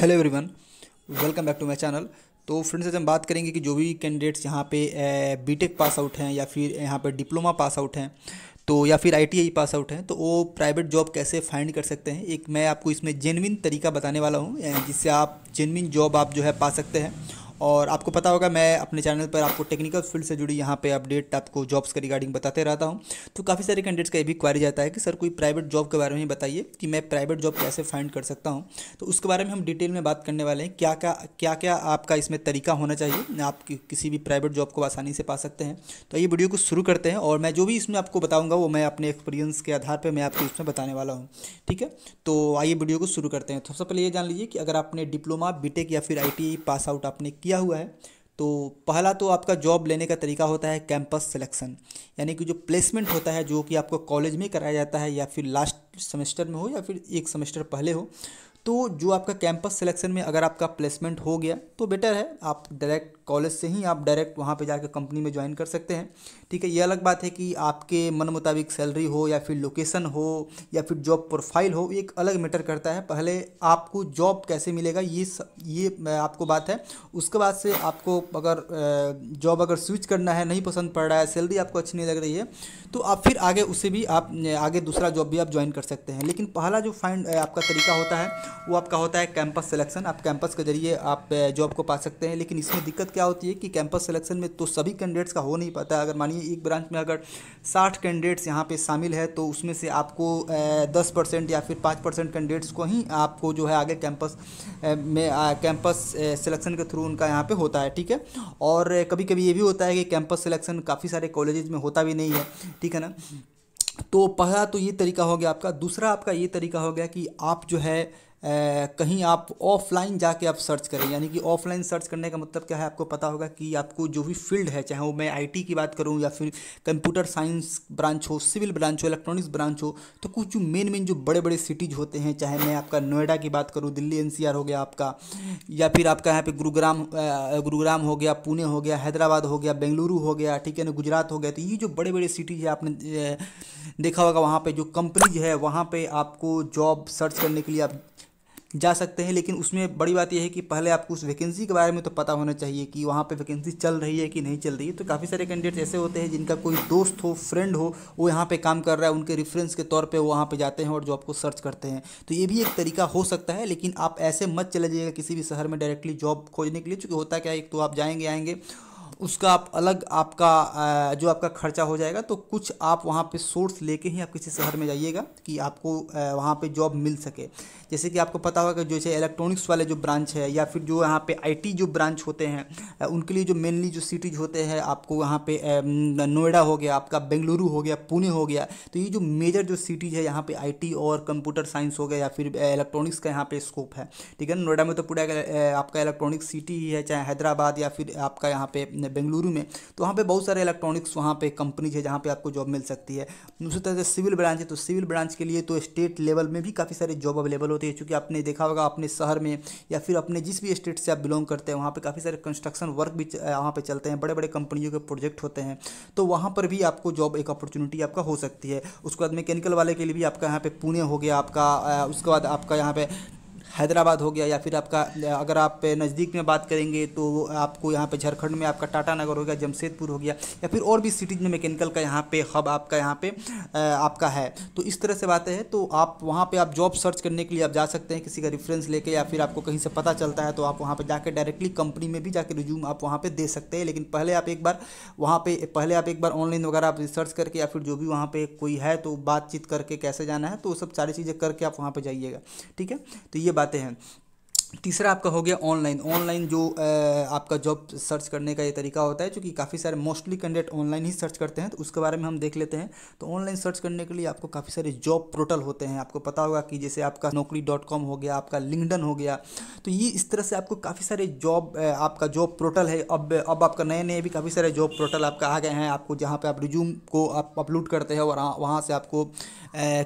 hello everyone welcome back to my channel तो friends आज हम बात करेंगे कि जो भी कैंडिडेट्स यहाँ पे बीटेक पास आउट हैं या फिर यहाँ पे डिप्लोमा पास आउट हैं तो या फिर आई पास आउट हैं तो वो प्राइवेट जॉब कैसे फाइंड कर सकते हैं एक मैं आपको इसमें जेनविन तरीका बताने वाला हूँ जिससे आप जेनविन जॉब आप जो है पा सकते हैं और आपको पता होगा मैं अपने चैनल पर आपको टेक्निकल फील्ड से जुड़ी यहाँ पे अपडेट आपको जॉब्स के रिगार्डिंग बताते रहता हूँ तो काफ़ी सारे कैंडिडेट्स का ये भी क्वारी जाता है कि सर कोई प्राइवेट जॉब के बारे में बताइए कि मैं प्राइवेट जॉब कैसे फाइंड कर सकता हूँ तो उसके बारे में हम डिटेल में बात करने वाले हैं क्या क्या क्या क्या आपका इसमें तरीका होना चाहिए आप किसी भी प्राइवेट जॉब को आसानी से पा सकते हैं तो ये वीडियो को शुरू करते हैं और मैं जो भी इसमें आपको बताऊँगा वो मैं अपने एक्सपीरियंस के आधार पर मैं आपको इसमें बताने वाला हूँ ठीक है तो आइए वीडियो को शुरू करते हैं तो सबसे पहले ये जान लीजिए कि अगर आपने डिप्लोमा बी या फिर आई पास आउट आपने किया हुआ है तो पहला तो आपका जॉब लेने का तरीका होता है कैंपस सिलेक्शन यानी कि जो प्लेसमेंट होता है जो कि आपको कॉलेज में कराया जाता है या फिर लास्ट सेमेस्टर में हो या फिर एक सेमेस्टर पहले हो तो जो आपका कैंपस सिलेक्शन में अगर आपका प्लेसमेंट हो गया तो बेटर है आप डायरेक्ट कॉलेज से ही आप डायरेक्ट वहाँ पे जाकर कंपनी में ज्वाइन कर सकते हैं ठीक है ये अलग बात है कि आपके मन मुताबिक सैलरी हो या फिर लोकेशन हो या फिर जॉब प्रोफाइल हो एक अलग मैटर करता है पहले आपको जॉब कैसे मिलेगा ये स, ये आपको बात है उसके बाद से आपको अगर जॉब अगर स्विच करना है नहीं पसंद पड़ रहा है सैलरी आपको अच्छी नहीं लग रही है तो आप फिर आगे उससे भी आप आगे दूसरा जॉब भी आप ज्वाइन कर सकते हैं लेकिन पहला जो फाइंड आपका तरीका होता है वो आपका होता है कैंपस सेलेक्शन आप कैंपस के जरिए आप जॉब को पा सकते हैं लेकिन इसमें दिक्कत क्या होती है कि कैंपस सिलेक्शन में तो सभी कैंडिडेट्स का हो नहीं पाता अगर मानिए एक ब्रांच में अगर साठ कैंडिडेट्स यहाँ पे शामिल है तो उसमें से आपको दस परसेंट या फिर पाँच परसेंट कैंडिडेट्स को ही आपको जो है आगे कैंपस में कैंपस सिलेक्शन के थ्रू उनका यहाँ पे होता है ठीक है और कभी कभी ये भी होता है कि कैंपस सिलेक्शन काफ़ी सारे कॉलेजेज में होता भी नहीं है ठीक है ना तो पहला तो ये तरीका हो गया आपका दूसरा आपका ये तरीका हो गया कि आप जो है कहीं आप ऑफलाइन जाके आप सर्च करें यानी कि ऑफलाइन सर्च करने का मतलब क्या है आपको पता होगा कि आपको जो भी फील्ड है चाहे वो मैं आईटी की बात करूं या फिर कंप्यूटर साइंस ब्रांच हो सिविल ब्रांच हो इलेक्ट्रॉनिक्स ब्रांच हो तो कुछ जो मेन मेन जो बड़े बड़े सिटीज़ होते हैं चाहे मैं आपका नोएडा की बात करूँ दिल्ली एन हो गया आपका या फिर आपका यहाँ पर गुरुग्राम गुरुग्राम हो गया पुणे हो गया हैदराबाद हो गया बेंगलुरु हो गया ठीक है ना गुजरात हो गया तो ये जो बड़े बड़े सिटीज़ है आपने देखा होगा वहाँ पर जो कंपनीज है वहाँ पर आपको जॉब सर्च करने के लिए आप जा सकते हैं लेकिन उसमें बड़ी बात यह है कि पहले आपको उस वैकेंसी के बारे में तो पता होना चाहिए कि वहाँ पे वैकेंसी चल रही है कि नहीं चल रही है तो काफ़ी सारे कैंडिडेट्स ऐसे होते हैं जिनका कोई दोस्त हो फ्रेंड हो वो यहाँ पे काम कर रहा है उनके रेफरेंस के तौर पे वो वहाँ पे जाते हैं और जॉब को सर्च करते हैं तो ये भी एक तरीका हो सकता है लेकिन आप ऐसे मत चले जाइएगा किसी भी शहर में डायरेक्टली जॉब खोजने के लिए चूँकि होता क्या है एक तो आप जाएँगे आएँगे उसका आप अलग आपका जो आपका खर्चा हो जाएगा तो कुछ आप वहाँ पे सोर्स लेके ही आप किसी शहर में जाइएगा कि आपको वहाँ पे जॉब मिल सके जैसे कि आपको पता होगा कि जैसे इलेक्ट्रॉनिक्स वाले जो ब्रांच है या फिर जो यहाँ पे आईटी जो ब्रांच होते हैं उनके लिए जो मेनली जो सिटीज होते हैं आपको यहाँ पे नोएडा हो गया आपका बेंगलुरु हो गया पुणे हो गया तो ये जो मेजर जो सिटीज है यहाँ पर आई और कंप्यूटर साइंस हो गया या फिर इलेक्ट्रॉनिक्स का यहाँ पर स्कोप है ठीक है नोएडा में तो पूरा आपका इलेक्ट्रॉनिक्स सिटी ही है चाहे हैदराबाद या फिर आपका यहाँ पे बेंगलुरु में तो वहाँ पे बहुत सारे इलेक्ट्रॉनिक्स वहाँ पे कंपनीज है जहाँ पे आपको जॉब मिल सकती है उसी तरह से सिविल ब्रांच है तो सिविल ब्रांच के लिए तो स्टेट लेवल में भी काफ़ी सारे जॉब अवेलेबल होती है चूँकि आपने देखा होगा अपने शहर में या फिर अपने जिस भी स्टेट से आप बिलोंग करते हैं वहाँ पर काफ़ी सारे कंस्ट्रक्शन वर्क भी वहाँ पर चलते हैं बड़े बड़े कंपनियों के प्रोजेक्ट होते हैं तो वहाँ पर भी आपको जॉब एक अपॉर्चुनिटी आपका हो सकती है उसके बाद मैकेनिकल वाले के लिए भी आपका यहाँ पर पुणे हो गया आपका उसके बाद आपका यहाँ पर हैदराबाद हो गया या फिर आपका अगर आप नज़दीक में बात करेंगे तो आपको यहाँ पे झारखंड में आपका टाटा नगर हो गया जमशेदपुर हो गया या फिर और भी सिटीज़ में मैकेनिकल का यहाँ पे हब आपका यहाँ पे आपका है तो इस तरह से बातें हैं तो आप वहाँ पर आप जॉब सर्च करने के लिए आप जा सकते हैं किसी का रेफरेंस लेके या फिर आपको कहीं से पता चलता है तो आप वहाँ पर जाकर डायरेक्टली कंपनी में भी जाकर रिज्यूम आप वहाँ पर दे सकते हैं लेकिन पहले आप एक बार वहाँ पर पहले आप एक बार ऑनलाइन वगैरह आप रिसर्च करके या फिर जो भी वहाँ पर कोई है तो बातचीत करके कैसे जाना है तो सब सारी चीज़ें करके आप वहाँ पर जाइएगा ठीक है तो ये बात जाते हैं तीसरा आपका हो गया ऑनलाइन ऑनलाइन जो आपका जॉब सर्च करने का ये तरीका होता है क्योंकि काफ़ी सारे मोस्टली कैंडिडेट ऑनलाइन ही सर्च करते हैं तो उसके बारे में हम देख लेते हैं तो ऑनलाइन सर्च करने के लिए आपको काफ़ी सारे जॉब पोर्टल होते हैं आपको पता होगा कि जैसे आपका नौकरी डॉट कॉम हो गया आपका लिंकडन हो गया तो ये इस तरह से आपको काफ़ी सारे जॉब आपका जॉब पोर्टल है अब अब आपका नए नए भी काफ़ी सारे जॉब पोर्टल आपका आ गए हैं आपको जहाँ पर आप रिज्यूम को आप अपलोड करते हैं और वहाँ से आपको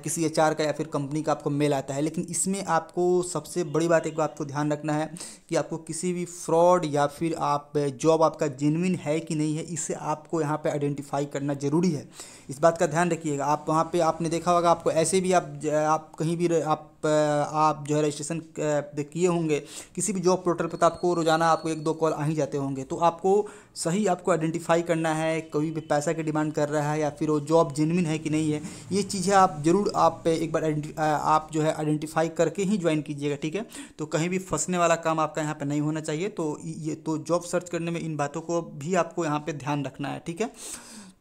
किसी एच का या फिर कंपनी का आपको मेल आता है लेकिन इसमें आपको सबसे बड़ी बात एक आपको ध्यान ध्यान रखना है कि आपको किसी भी फ्रॉड या फिर आप जॉब आपका जेनविन है कि नहीं है इसे आपको यहाँ पे आइडेंटिफाई करना ज़रूरी है इस बात का ध्यान रखिएगा आप वहाँ पे आपने देखा होगा आपको ऐसे भी आप आप कहीं भी आप आप जो है रजिस्ट्रेशन किए होंगे किसी भी जॉब पोर्टल पर तो आपको रोज़ाना आपको एक दो कॉल आ ही जाते होंगे तो आपको सही आपको आइडेंटिफाई करना है कभी भी पैसा की डिमांड कर रहा है या फिर वो जॉब जेनविन है कि नहीं है ये चीज़ें आप ज़रूर आप पे एक बार आप जो है आइडेंटिफाई करके ही ज्वाइन कीजिएगा ठीक है तो कहीं भी फंसने वाला काम आपका यहाँ पर नहीं होना चाहिए तो ये तो जॉब सर्च करने में इन बातों को भी आपको यहाँ पर ध्यान रखना है ठीक है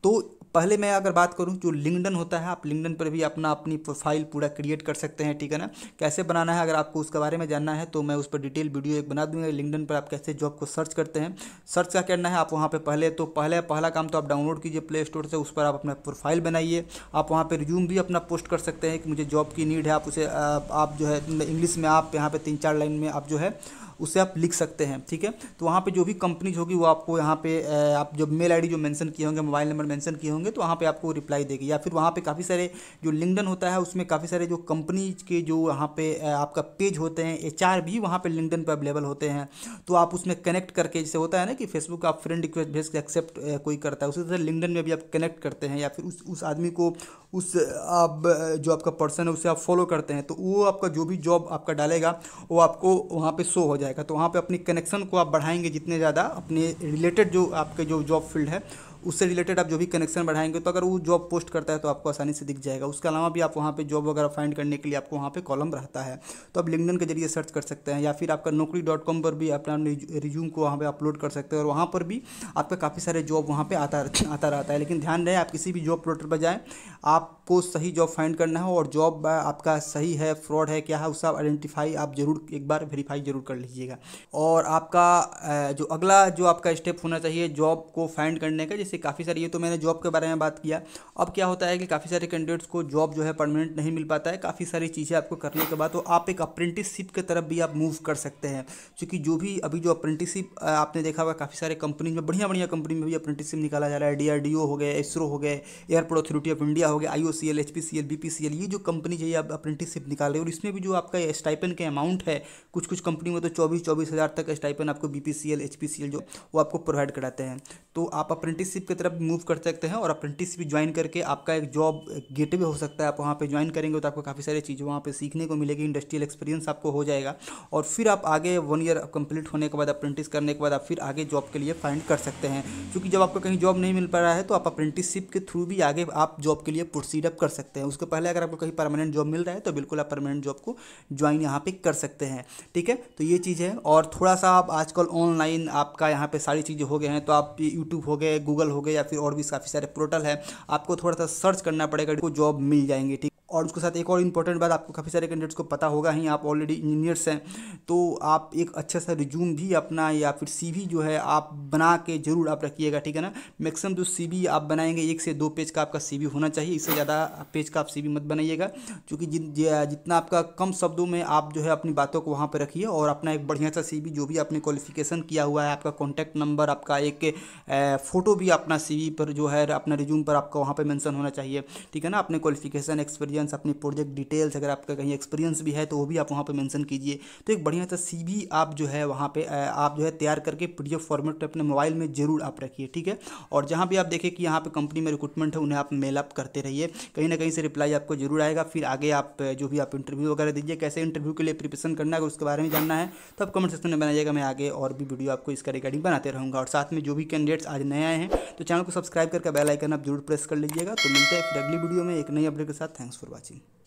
तो पहले मैं अगर बात करूँ जो लिंकडन होता है आप लिंकडन पर भी अपना अपनी प्रोफाइल पूरा क्रिएट कर सकते हैं ठीक है ना कैसे बनाना है अगर आपको उसके बारे में जानना है तो मैं उस पर डिटेल वीडियो एक बना दूंगा लिंकडन पर आप कैसे जॉब को सर्च करते हैं सर्च क्या करना है आप वहाँ पर पहले तो पहले पहला काम तो आप डाउनलोड कीजिए प्ले स्टोर से उस पर आप अपना प्रोफाइल बनाइए आप वहाँ पर रिज्यूम भी अपना पोस्ट कर सकते हैं कि मुझे जॉब की नीड है आप उसे आप जो है इंग्लिश में आप यहाँ पर तीन चार लाइन में आप जो है उसे आप लिख सकते हैं ठीक है तो वहाँ पर जो भी कंपनीज होगी वो आपको यहाँ पे आप जो मेल आई जो मैंशन किए होंगे मोबाइल नंबर मैंशन किए होंगे तो वहाँ पर आपको रिप्लाई देगी या फिर वहाँ पर काफ़ी सारे जो लिंकडन होता है उसमें काफ़ी सारे जो कंपनीज के जो वहाँ पर आपका पेज होते हैं एच भी वहाँ पर लिंकडन पर अवेलेबल होते हैं तो आप उसमें कनेक्ट करके जैसे होता है ना कि फेसबुक आप फ्रेंड रिक्वेस्ट भेज के एक्सेप्ट कोई करता है उसी तरह लिंकडन में भी आप कनेक्ट करते हैं या फिर उस उस आदमी को उस आप जो आपका पर्सन है उसे आप फॉलो करते हैं तो वो आपका जो भी जॉब आपका डालेगा वो आपको वहाँ पे शो हो जाएगा जाएगा तो वहाँ पे अपने कनेक्शन को आप बढ़ाएंगे जितने ज़्यादा अपने रिलेटेड जो आपके जो जॉब फील्ड है उससे रिलेटेड आप जो भी कनेक्शन बढ़ाएंगे तो अगर वो जॉब पोस्ट करता है तो आपको आसानी से दिख जाएगा उसके अलावा भी आप वहाँ पर जॉब वगैरह फाइंड करने के लिए आपको वहाँ पर कॉलम रहता है तो आप लिंकडन के जरिए सर्च कर सकते हैं या फिर आपका नौकरी डॉट कॉम पर भी अपना रिज्यूम को वहाँ पर अपलोड कर सकते हैं और वहाँ पर भी आपका काफ़ी सारे जॉब वहाँ पर आता आता रहता है लेकिन ध्यान रहे आप किसी भी जॉब पोर्टल पर जाएँ आपको सही जॉब फाइंड करना है और जॉब आपका सही है फ्रॉड है क्या है उसका आइडेंटिफाई आप जरूर एक बार वेरीफाई जरूर कर लीजिएगा और आपका जो अगला जो आपका स्टेप होना चाहिए जॉब को फाइंड करने का जिस से काफ़ी सारी ये तो मैंने जॉब के बारे में बात किया अब क्या होता है कि काफ़ी सारे कैंडिडेट्स को जॉब जो है परमानेंट नहीं मिल पाता है काफ़ी सारी चीज़ें आपको करने के बाद तो आप एक अप्रेंटिसशिप की तरफ भी आप मूव कर सकते हैं क्योंकि जो भी अभी जो अप्रेंटिसशिप आपने देखा होगा काफ़ी सारे कंपनी में बढ़िया बढ़िया कंपनी में भी अप्रेंटिसशिप निकाला जा रहा है डी हो गए इसरो हो गए एयरपोर्ट अथॉरिटी ऑफ इंडिया हो गया I O C L H P C L B P C L ये जो कंपनी है आप अप्रेंटिसशिप निकाल रहे हो और इसमें भी जो आपका स्टाइपन के अमाउंट है कुछ कुछ कंपनी में तो चौबीस चौबीस हज़ार तक स्टाइपन आपको B P C L H P C L जो वो आपको प्रोवाइड कराते हैं तो आप अप्रेंटिसशिप अप्रेंटिसिप की तरफ मूव कर सकते हैं और भी ज्वाइन करके आपका एक जॉब गेटवे हो सकता है आप वहाँ पर ज्वाइन करेंगे तो आपको काफ़ी सारी चीज़ें वहाँ पर सीखने को मिलेगी इंडस्ट्रियल एक्सपीरियंस आपको हो जाएगा और फिर आप आगे वन ईयर कंप्लीट होने के बाद अप्रेंटिस करने के बाद आप फिर आगे जॉब के लिए फाइंड कर सकते हैं क्योंकि जब आपको कहीं जॉब नहीं मिल पा रहा है तो आप अप्रेंटिसिप के थ्रू भी आगे आप जॉब के लिए प्रोसीड अप कर सकते हैं उसके पहले अगर आपको कहीं परमानेंट जॉब मिल रहा है तो बिल्कुल आप परमानेंट जॉब को ज्वाइन यहाँ पे कर सकते हैं ठीक है तो ये चीज़ है और थोड़ा सा आप आजकल ऑनलाइन आपका यहाँ पर सारी चीज़ें हो गए हैं तो आप यूट्यूब हो गए गूगल पोर्टल हो गए या फिर और भी काफ़ी सारे पोर्टल है आपको थोड़ा सा सर्च करना पड़ेगा जॉब मिल जाएंगे ठीक और उसके साथ एक और इम्पोर्टेंट बात आपको काफ़ी सारे कैंडिडेट्स को पता होगा ही आप ऑलरेडी इंजीनियर्स हैं तो आप एक अच्छा सा रिज्यूम भी अपना या फिर सीवी जो है आप बना के जरूर आप रखिएगा ठीक है ना मैक्सिमम जो सीवी आप बनाएंगे एक से दो पेज का आपका सीवी होना चाहिए इससे ज़्यादा पेज का आप सी मत बनाइएगा क्योंकि जितना आपका कम शब्दों में आप जो है अपनी बातों को वहाँ पर रखिए और अपना एक बढ़िया सा सी जो भी आपने क्वालिफिकेशन किया हुआ है आपका कॉन्टैक्ट नंबर आपका एक फ़ोटो भी अपना सी पर जो है अपना रिज्यूम पर आपका वहाँ पर मैंसन होना चाहिए ठीक है ना अपने क्वालिफिकेशन एक्सपीरियंस एक्सपीरियंस अपने प्रोजेक्ट डिटेल्स अगर आपका कहीं एक्सपीरियंस भी है तो वो भी आप वहाँ पर मैंसन कीजिए तो एक बढ़िया सा सी आप जो है वहाँ पर आप जो है तैयार करके पी फॉर्मेट पर अपने मोबाइल में ज़रूर आप रखिए ठीक है और जहाँ भी आप देखें कि यहाँ पर कंपनी में रिक्रूटमेंट है उन्हें आप मेल अप करते रहिए कहीं ना कहीं से रिप्लाई आपको जरूर आएगा फिर आगे आप जो भी आप इंटरव्यू वगैरह दीजिए कैसे इंटरव्यू के लिए प्रिपरेशन करना है अगर उसके बारे में जानना है तो आप कमेंट सेक्शन में बनाइएगा मैं आगे और भी वीडियो आपको इसका रिगार्डिंग बनाते रहूँगा और साथ में जो भी कैंडिडेट्स आज नए आए हैं तो चैनल को सब्सक्राइब करके बेल आइकन आप जरूर प्रेस कर लीजिएगा तो मिलते हैं फिर अगली वीडियो में एक नई अपडेट के साथ थैंक्स फॉर फॉर